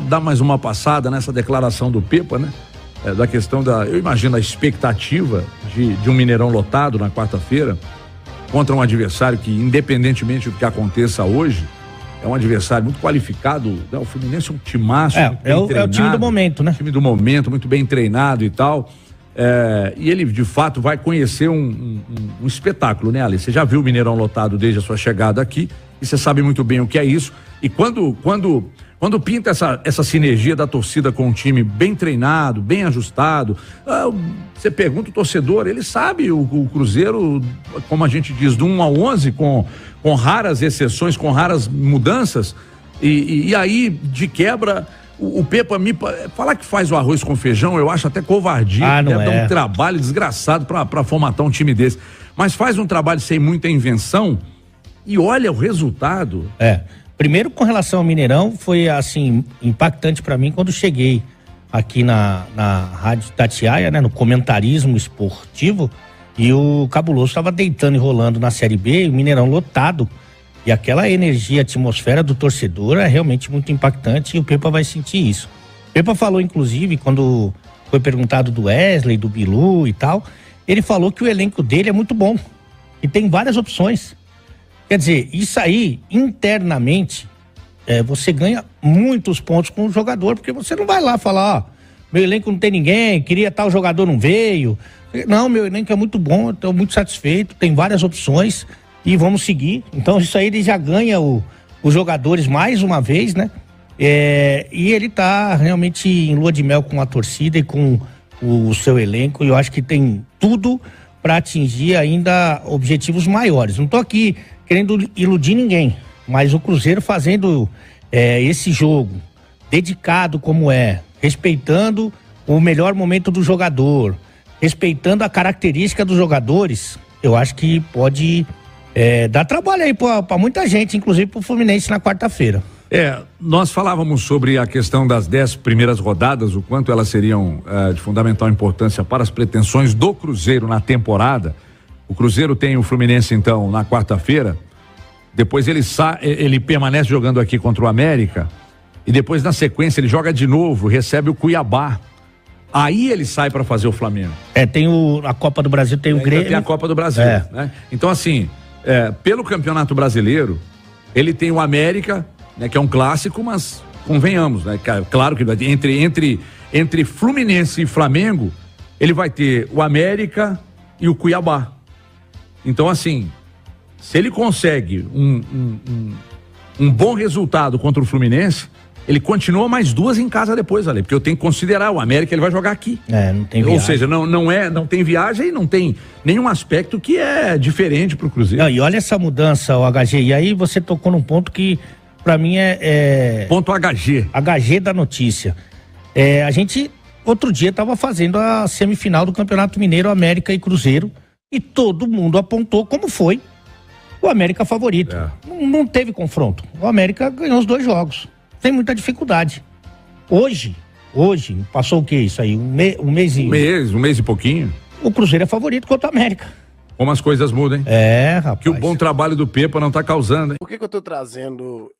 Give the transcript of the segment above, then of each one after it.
dar mais uma passada nessa declaração do Pepa, né? É, da questão da, eu imagino a expectativa de, de um Mineirão lotado na quarta-feira contra um adversário que, independentemente do que aconteça hoje, é um adversário muito qualificado. Né? O Fluminense é um timaço. É, é, o, é o time do momento, né? Time do momento, muito bem treinado e tal. É, e ele, de fato, vai conhecer um, um, um, espetáculo, né, Ali? Você já viu o Mineirão lotado desde a sua chegada aqui e você sabe muito bem o que é isso. E quando, quando quando pinta essa, essa sinergia da torcida com um time bem treinado, bem ajustado, ah, você pergunta o torcedor, ele sabe o, o Cruzeiro, como a gente diz, do 1 a 11, com, com raras exceções, com raras mudanças. E, e, e aí, de quebra, o, Pepa me. Falar que faz o arroz com feijão, eu acho até covardia. Ah, é. dar um é. trabalho desgraçado para formatar um time desse. Mas faz um trabalho sem muita invenção e olha o resultado. É. Primeiro, com relação ao Mineirão, foi assim impactante para mim quando cheguei aqui na, na Rádio Tatiaia, né, no comentarismo esportivo, e o Cabuloso estava deitando e rolando na Série B, o Mineirão lotado. E aquela energia, atmosfera do torcedor é realmente muito impactante e o Pepa vai sentir isso. O Pepa falou, inclusive, quando foi perguntado do Wesley, do Bilu e tal, ele falou que o elenco dele é muito bom e tem várias opções. Quer dizer, isso aí, internamente, é, você ganha muitos pontos com o jogador, porque você não vai lá falar, ó, meu elenco não tem ninguém, queria tal jogador, não veio. Não, meu elenco é muito bom, estou muito satisfeito, tem várias opções e vamos seguir. Então, isso aí ele já ganha o, os jogadores mais uma vez, né? É, e ele está realmente em lua de mel com a torcida e com o seu elenco, e eu acho que tem tudo para atingir ainda objetivos maiores. Não estou aqui querendo iludir ninguém, mas o Cruzeiro fazendo é, esse jogo dedicado como é, respeitando o melhor momento do jogador, respeitando a característica dos jogadores, eu acho que pode é, dar trabalho aí para muita gente, inclusive para o Fluminense na quarta-feira. É, nós falávamos sobre a questão das dez primeiras rodadas, o quanto elas seriam é, de fundamental importância para as pretensões do Cruzeiro na temporada. O Cruzeiro tem o Fluminense, então, na quarta-feira. Depois ele, sa ele permanece jogando aqui contra o América. E depois, na sequência, ele joga de novo, recebe o Cuiabá. Aí ele sai para fazer o Flamengo. É, tem o, a Copa do Brasil, tem o Ainda Grêmio. Tem a Copa do Brasil. É. Né? Então, assim, é, pelo Campeonato Brasileiro, ele tem o América, né, que é um clássico, mas convenhamos, né? Claro que entre, entre, entre Fluminense e Flamengo, ele vai ter o América e o Cuiabá. Então, assim, se ele consegue um, um, um, um bom resultado contra o Fluminense, ele continua mais duas em casa depois, Ale, porque eu tenho que considerar o América ele vai jogar aqui. É, não tem viagem. Ou seja, não, não é, não tem viagem e não tem nenhum aspecto que é diferente para o Cruzeiro. Não, e olha essa mudança, o HG. E aí você tocou num ponto que para mim é, é, ponto HG. HG da notícia. É, a gente outro dia estava fazendo a semifinal do Campeonato Mineiro América e Cruzeiro e todo mundo apontou como foi o América favorito. É. Não, não teve confronto. O América ganhou os dois jogos. Tem muita dificuldade. Hoje, hoje, passou o que isso aí? Um, me, um mês e... Um mês, um mês e pouquinho. O Cruzeiro é favorito contra o América. Como as coisas mudam, hein? É, rapaz. Que o bom trabalho do Pepa não tá causando, hein? Por que, que eu tô trazendo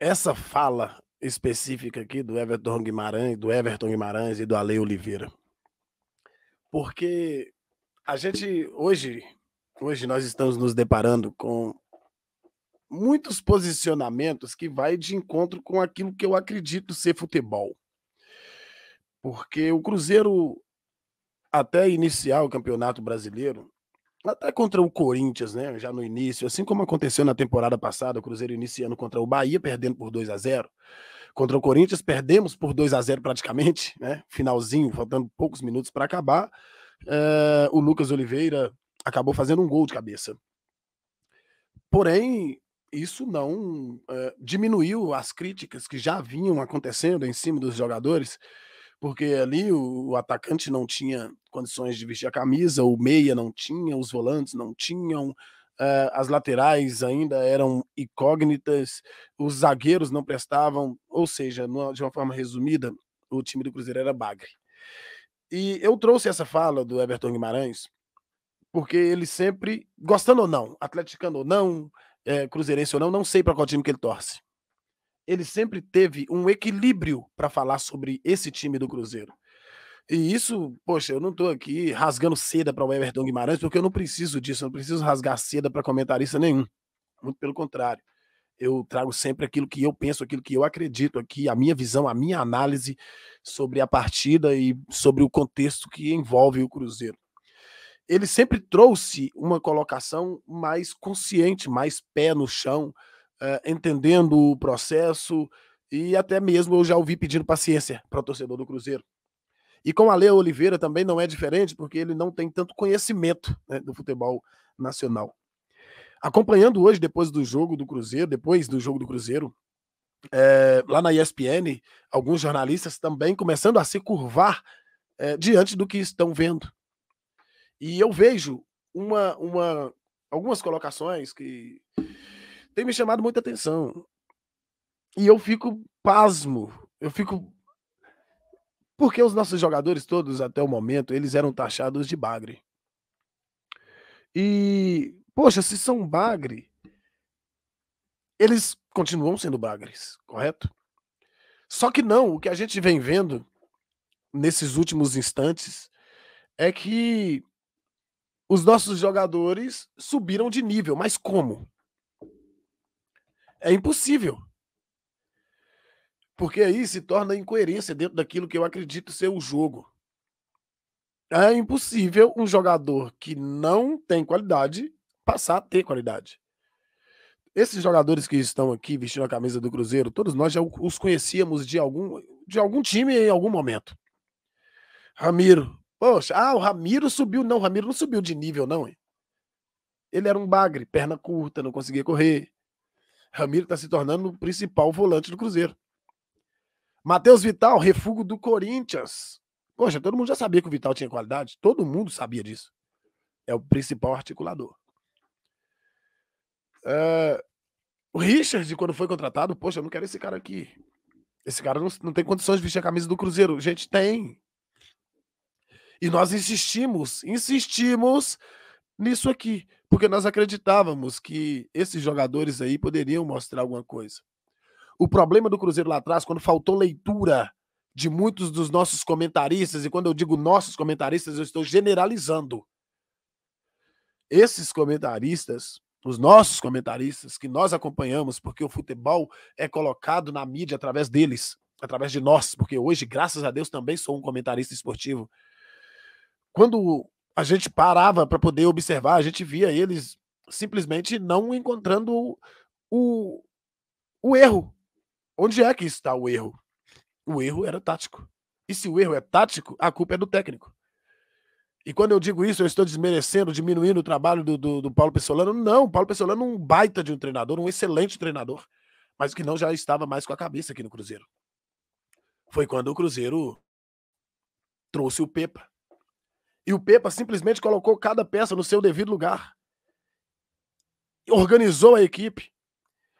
essa fala específica aqui do Everton Guimarães, do Everton Guimarães e do Ale Oliveira? Porque a gente hoje Hoje nós estamos nos deparando com muitos posicionamentos que vai de encontro com aquilo que eu acredito ser futebol. Porque o Cruzeiro até iniciar o Campeonato Brasileiro, até contra o Corinthians, né, já no início, assim como aconteceu na temporada passada, o Cruzeiro iniciando contra o Bahia, perdendo por 2 a 0. Contra o Corinthians perdemos por 2 a 0 praticamente, né? Finalzinho, faltando poucos minutos para acabar. Eh, o Lucas Oliveira acabou fazendo um gol de cabeça. Porém, isso não uh, diminuiu as críticas que já vinham acontecendo em cima dos jogadores, porque ali o, o, atacante não tinha condições de vestir a camisa, o meia não tinha, os volantes não tinham, uh, as laterais ainda eram incógnitas, os zagueiros não prestavam, ou seja, numa, de uma forma resumida, o time do Cruzeiro era bagre. E eu trouxe essa fala do Everton Guimarães porque ele sempre, gostando ou não, atleticano ou não, é, cruzeirense ou não, não sei para qual time que ele torce. Ele sempre teve um equilíbrio para falar sobre esse time do Cruzeiro. E isso, poxa, eu não estou aqui rasgando seda para o Everton Guimarães, porque eu não preciso disso, eu não preciso rasgar seda para comentarista nenhum. Muito pelo contrário. Eu trago sempre aquilo que eu penso, aquilo que eu acredito aqui, a minha visão, a minha análise sobre a partida e sobre o contexto que envolve o Cruzeiro ele sempre trouxe uma colocação mais consciente, mais pé no chão, uh, entendendo o processo e até mesmo eu já ouvi pedindo paciência para o torcedor do Cruzeiro. E com a Leo Oliveira também não é diferente, porque ele não tem tanto conhecimento né, do futebol nacional. Acompanhando hoje, depois do jogo do Cruzeiro, depois do jogo do Cruzeiro, é, lá na ESPN, alguns jornalistas também começando a se curvar é, diante do que estão vendo. E eu vejo uma, uma, algumas colocações que têm me chamado muita atenção. E eu fico pasmo, eu fico. Porque os nossos jogadores todos, até o momento, eles eram taxados de bagre. E, poxa, se são bagre, eles continuam sendo bagres, correto? Só que não, o que a gente vem vendo nesses últimos instantes é que os nossos jogadores subiram de nível, mas como? É impossível. Porque aí se torna incoerência dentro daquilo que eu acredito ser o jogo. É impossível um jogador que não tem qualidade passar a ter qualidade. Esses jogadores que estão aqui vestindo a camisa do Cruzeiro, todos nós já os conhecíamos de algum, de algum time em algum momento. Ramiro, Poxa, ah, o Ramiro subiu. Não, o Ramiro não subiu de nível, não. Hein? Ele era um bagre, perna curta, não conseguia correr. Ramiro está se tornando o principal volante do Cruzeiro. Matheus Vital, refúgio do Corinthians. Poxa, todo mundo já sabia que o Vital tinha qualidade. Todo mundo sabia disso. É o principal articulador. Ah, o Richard, quando foi contratado, poxa, eu não quero esse cara aqui. Esse cara não, não tem condições de vestir a camisa do Cruzeiro. Gente, tem. E nós insistimos, insistimos nisso aqui, porque nós acreditávamos que esses jogadores aí poderiam mostrar alguma coisa. O problema do Cruzeiro lá atrás, quando faltou leitura de muitos dos nossos comentaristas, e quando eu digo nossos comentaristas, eu estou generalizando. Esses comentaristas, os nossos comentaristas que nós acompanhamos, porque o futebol é colocado na mídia através deles, através de nós, porque hoje, graças a Deus, também sou um comentarista esportivo quando a gente parava para poder observar, a gente via eles simplesmente não encontrando o, o, erro. Onde é que está o erro? O erro era tático. E se o erro é tático, a culpa é do técnico. E quando eu digo isso, eu estou desmerecendo, diminuindo o trabalho do, do, do Paulo Pessolano. Não, o Paulo Pessolano é um baita de um treinador, um excelente treinador, mas que não já estava mais com a cabeça aqui no Cruzeiro. Foi quando o Cruzeiro trouxe o Pepa. E o Pepa simplesmente colocou cada peça no seu devido lugar. Organizou a equipe,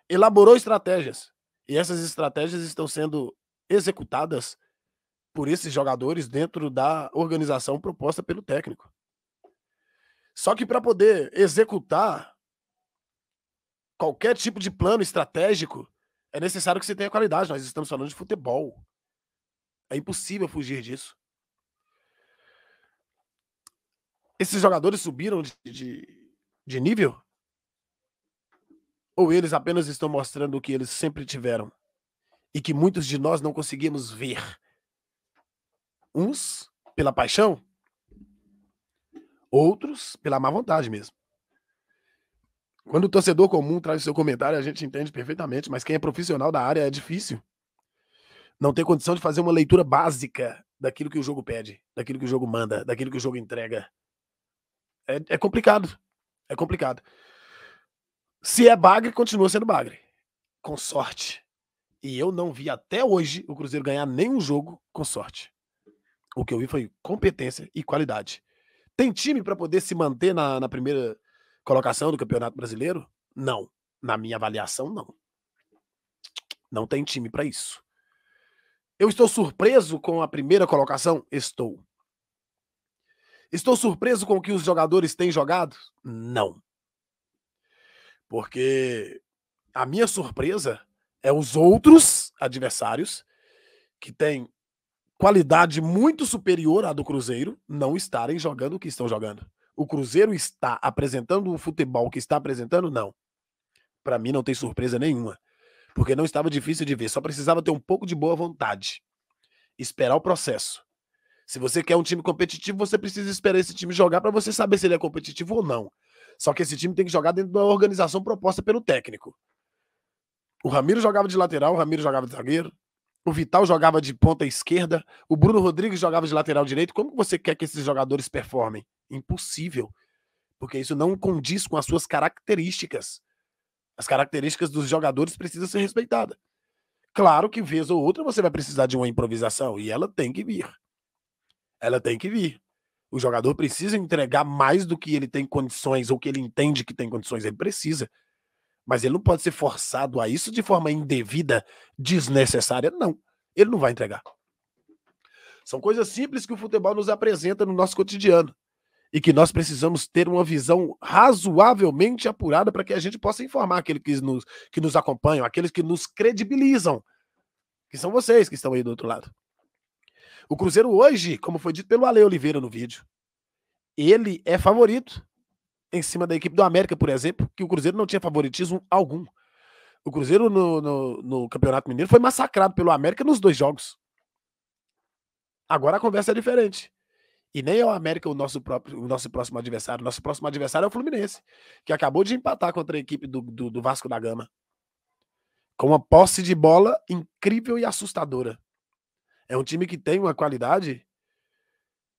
elaborou estratégias. E essas estratégias estão sendo executadas por esses jogadores dentro da organização proposta pelo técnico. Só que para poder executar qualquer tipo de plano estratégico, é necessário que você tenha qualidade. Nós estamos falando de futebol. É impossível fugir disso. Esses jogadores subiram de, de, de nível? Ou eles apenas estão mostrando o que eles sempre tiveram e que muitos de nós não conseguimos ver? Uns pela paixão, outros pela má vontade mesmo. Quando o torcedor comum traz seu comentário, a gente entende perfeitamente, mas quem é profissional da área é difícil. Não tem condição de fazer uma leitura básica daquilo que o jogo pede, daquilo que o jogo manda, daquilo que o jogo entrega. É, é complicado. É complicado. Se é bagre, continua sendo bagre. Com sorte. E eu não vi até hoje o Cruzeiro ganhar nenhum jogo com sorte. O que eu vi foi competência e qualidade. Tem time para poder se manter na, na primeira colocação do Campeonato Brasileiro? Não. Na minha avaliação, não. Não tem time para isso. Eu estou surpreso com a primeira colocação? Estou. Estou surpreso com o que os jogadores têm jogado? Não. Porque a minha surpresa é os outros adversários que têm qualidade muito superior à do Cruzeiro não estarem jogando o que estão jogando. O Cruzeiro está apresentando o futebol que está apresentando? Não. Para mim não tem surpresa nenhuma. Porque não estava difícil de ver, só precisava ter um pouco de boa vontade. Esperar o processo. Se você quer um time competitivo, você precisa esperar esse time jogar para você saber se ele é competitivo ou não. Só que esse time tem que jogar dentro da organização proposta pelo técnico. O Ramiro jogava de lateral, o Ramiro jogava de zagueiro, o Vital jogava de ponta esquerda, o Bruno Rodrigues jogava de lateral direito. Como você quer que esses jogadores performem? Impossível. Porque isso não condiz com as suas características. As características dos jogadores precisam ser respeitadas. Claro que, vez ou outra, você vai precisar de uma improvisação, e ela tem que vir ela tem que vir. O jogador precisa entregar mais do que ele tem condições ou que ele entende que tem condições, ele precisa. Mas ele não pode ser forçado a isso de forma indevida, desnecessária, não. Ele não vai entregar. São coisas simples que o futebol nos apresenta no nosso cotidiano e que nós precisamos ter uma visão razoavelmente apurada para que a gente possa informar aqueles que nos, que nos acompanham, aqueles que nos credibilizam, que são vocês que estão aí do outro lado. O Cruzeiro hoje, como foi dito pelo Ale Oliveira no vídeo, ele é favorito em cima da equipe do América, por exemplo, que o Cruzeiro não tinha favoritismo algum. O Cruzeiro no, no, no Campeonato Mineiro foi massacrado pelo América nos dois jogos. Agora a conversa é diferente. E nem é o América o nosso, próprio, o nosso próximo adversário. O nosso próximo adversário é o Fluminense, que acabou de empatar contra a equipe do, do, do Vasco da Gama. Com uma posse de bola incrível e assustadora. É um time que tem uma qualidade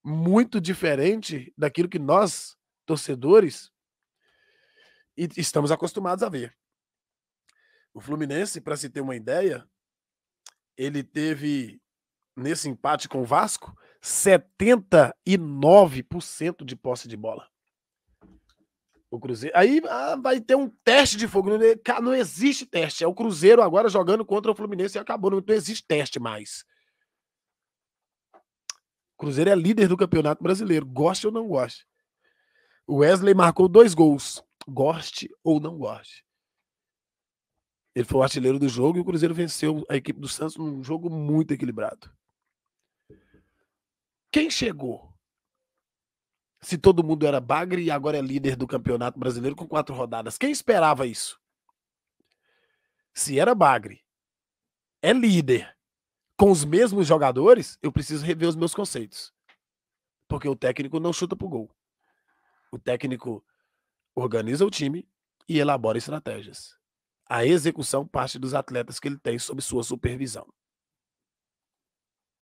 muito diferente daquilo que nós, torcedores, estamos acostumados a ver. O Fluminense, para se ter uma ideia, ele teve, nesse empate com o Vasco, 79% de posse de bola. O Cruzeiro. Aí ah, vai ter um teste de fogo. Não, existe teste. É o Cruzeiro agora jogando contra o Fluminense e acabou. não existe teste mais. Cruzeiro é líder do Campeonato Brasileiro, goste ou não goste. O Wesley marcou dois gols, goste ou não goste. Ele foi o artilheiro do jogo e o Cruzeiro venceu a equipe do Santos num jogo muito equilibrado. Quem chegou? Se todo mundo era bagre e agora é líder do Campeonato Brasileiro com quatro rodadas, quem esperava isso? Se era bagre, é líder com os mesmos jogadores, eu preciso rever os meus conceitos. Porque o técnico não chuta pro gol. O técnico organiza o time e elabora estratégias. A execução parte dos atletas que ele tem sob sua supervisão.